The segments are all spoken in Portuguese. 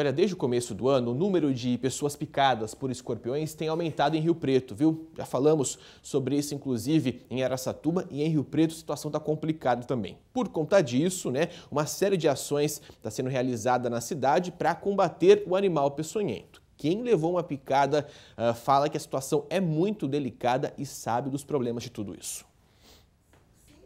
olha, desde o começo do ano, o número de pessoas picadas por escorpiões tem aumentado em Rio Preto, viu? Já falamos sobre isso, inclusive, em Araçatuba e em Rio Preto, a situação está complicada também. Por conta disso, né, uma série de ações está sendo realizada na cidade para combater o animal peçonhento. Quem levou uma picada uh, fala que a situação é muito delicada e sabe dos problemas de tudo isso.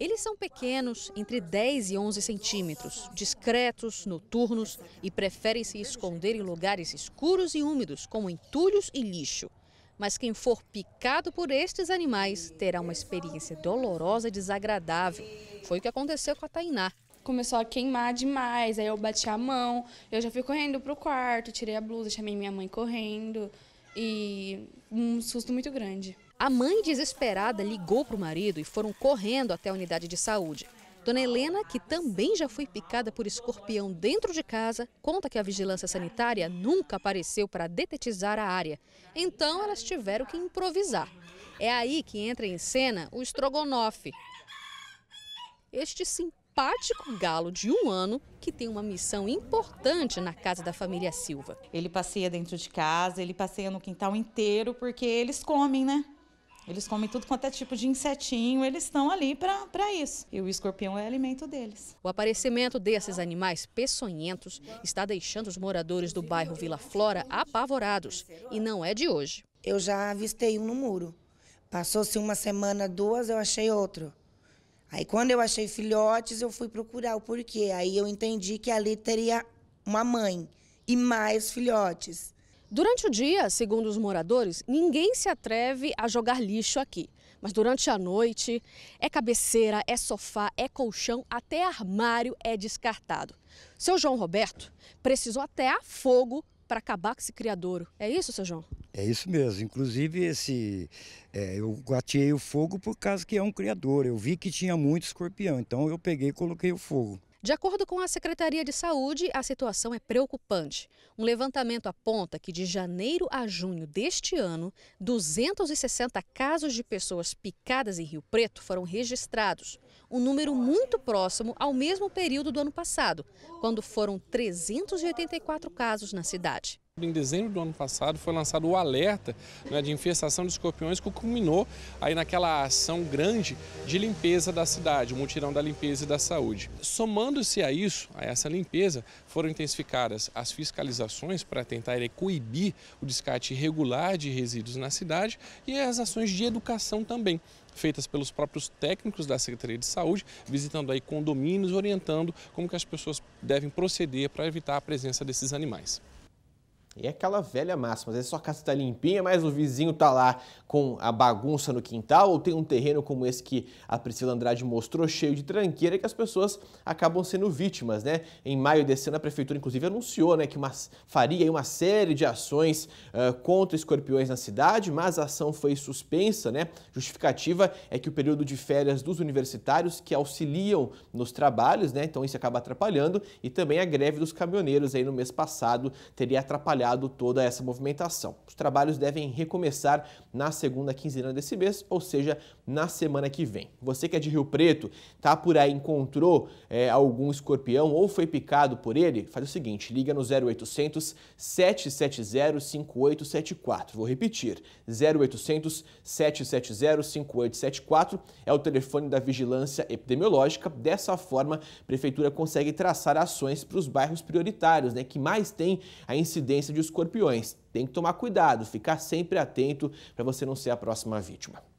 Eles são pequenos, entre 10 e 11 centímetros, discretos, noturnos e preferem se esconder em lugares escuros e úmidos, como entulhos e lixo. Mas quem for picado por estes animais terá uma experiência dolorosa e desagradável. Foi o que aconteceu com a Tainá, começou a queimar demais, aí eu bati a mão, eu já fui correndo pro quarto, tirei a blusa, chamei minha mãe correndo e um susto muito grande. A mãe desesperada ligou para o marido e foram correndo até a unidade de saúde. Dona Helena, que também já foi picada por escorpião dentro de casa, conta que a vigilância sanitária nunca apareceu para detetizar a área. Então elas tiveram que improvisar. É aí que entra em cena o estrogonofe. Este simpático galo de um ano que tem uma missão importante na casa da família Silva. Ele passeia dentro de casa, ele passeia no quintal inteiro porque eles comem, né? Eles comem tudo quanto é tipo de insetinho, eles estão ali para isso. E o escorpião é alimento deles. O aparecimento desses animais peçonhentos está deixando os moradores do bairro Vila Flora apavorados. E não é de hoje. Eu já avistei um no muro. Passou-se uma semana, duas, eu achei outro. Aí quando eu achei filhotes, eu fui procurar o porquê. Aí eu entendi que ali teria uma mãe e mais filhotes. Durante o dia, segundo os moradores, ninguém se atreve a jogar lixo aqui. Mas durante a noite, é cabeceira, é sofá, é colchão, até armário é descartado. Seu João Roberto precisou até a fogo para acabar com esse criadouro. É isso, seu João? É isso mesmo. Inclusive, esse, é, eu gateei o fogo por causa que é um criador. Eu vi que tinha muito escorpião, então eu peguei e coloquei o fogo. De acordo com a Secretaria de Saúde, a situação é preocupante. Um levantamento aponta que de janeiro a junho deste ano, 260 casos de pessoas picadas em Rio Preto foram registrados, um número muito próximo ao mesmo período do ano passado, quando foram 384 casos na cidade. Em dezembro do ano passado foi lançado o alerta né, de infestação de escorpiões que culminou aí naquela ação grande de limpeza da cidade, o mutirão da limpeza e da saúde. Somando-se a isso, a essa limpeza, foram intensificadas as fiscalizações para tentar coibir o descarte irregular de resíduos na cidade e as ações de educação também feitas pelos próprios técnicos da Secretaria de Saúde, visitando aí condomínios, orientando como que as pessoas devem proceder para evitar a presença desses animais é aquela velha máxima, às vezes sua casa está limpinha, mas o vizinho está lá com a bagunça no quintal, ou tem um terreno como esse que a Priscila Andrade mostrou, cheio de tranqueira, que as pessoas acabam sendo vítimas, né? Em maio desse ano, a prefeitura, inclusive, anunciou né, que uma, faria uma série de ações uh, contra escorpiões na cidade, mas a ação foi suspensa, né? Justificativa é que o período de férias dos universitários que auxiliam nos trabalhos, né? Então isso acaba atrapalhando, e também a greve dos caminhoneiros aí no mês passado teria atrapalhado parado toda essa movimentação. Os trabalhos devem recomeçar na segunda quinzena desse mês, ou seja, na semana que vem. Você que é de Rio Preto, tá por aí, encontrou é, algum escorpião ou foi picado por ele, faz o seguinte, liga no 0800 770 5874. Vou repetir, 0800 770 5874 é o telefone da vigilância epidemiológica. Dessa forma, a prefeitura consegue traçar ações para os bairros prioritários, né, que mais tem a incidência de escorpiões. Tem que tomar cuidado, ficar sempre atento para você não ser a próxima vítima.